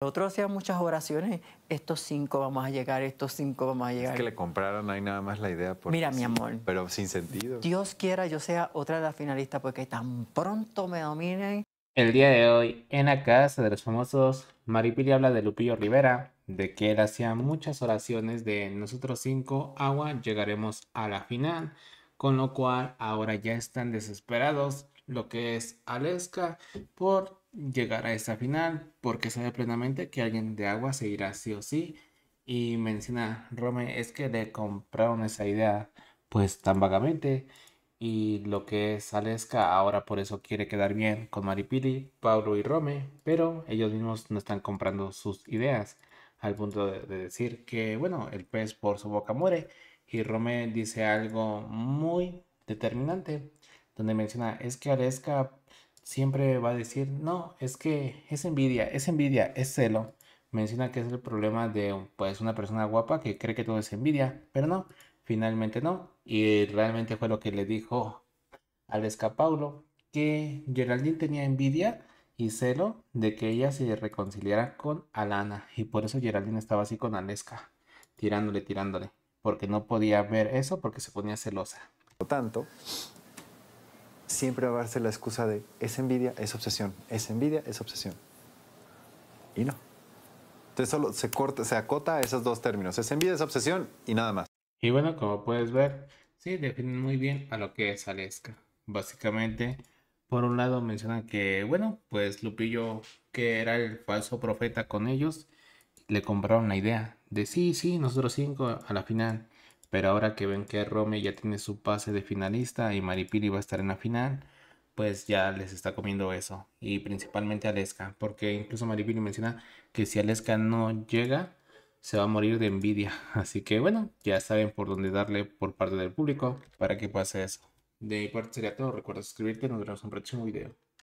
Nosotros hacíamos muchas oraciones, estos cinco vamos a llegar, estos cinco vamos a llegar. Es que le compraron ahí nada más la idea. Mira, mi amor. Pero sin sentido. Dios quiera yo sea otra de las finalistas porque tan pronto me dominen. El día de hoy, en la casa de los famosos, Maripili habla de Lupillo Rivera, de que él hacía muchas oraciones de nosotros cinco, agua, llegaremos a la final, con lo cual ahora ya están desesperados lo que es Aleska por llegar a esa final porque sabe plenamente que alguien de agua se irá sí o sí. Y menciona ah, Rome, es que le compraron esa idea pues tan vagamente. Y lo que es Aleska. ahora por eso quiere quedar bien con Maripili, Pablo y Rome, pero ellos mismos no están comprando sus ideas al punto de, decir que, bueno, el pez por su boca muere. Y Rome dice algo muy determinante, donde menciona, es que Aleska siempre va a decir, no, es que es envidia, es envidia, es celo. Menciona que es el problema de pues, una persona guapa que cree que todo es envidia, pero no, finalmente no. Y realmente fue lo que le dijo al paulo que Geraldine tenía envidia y celo de que ella se reconciliara con Alana. Y por eso Geraldine estaba así con Alesca, tirándole, tirándole, porque no podía ver eso porque se ponía celosa. Por lo tanto, siempre va a darse la excusa de es envidia, es obsesión, es envidia, es obsesión. Y no. Entonces solo se corta, se acota a esos dos términos. Es envidia, es obsesión y nada más. Y bueno, como puedes ver, sí, definen muy bien a lo que es Aleska. Básicamente, por un lado mencionan que, bueno, pues Lupillo, que era el falso profeta con ellos, le compraron la idea de sí, sí, nosotros cinco a la final. Pero ahora que ven que Rome ya tiene su pase de finalista y Maripili va a estar en la final, pues ya les está comiendo eso. Y principalmente Aleska, porque incluso Maripili menciona que si Aleska no llega, se va a morir de envidia. Así que bueno, ya saben por dónde darle por parte del público para que pase eso. De mi parte sería todo. Recuerda suscribirte nos vemos en un próximo video.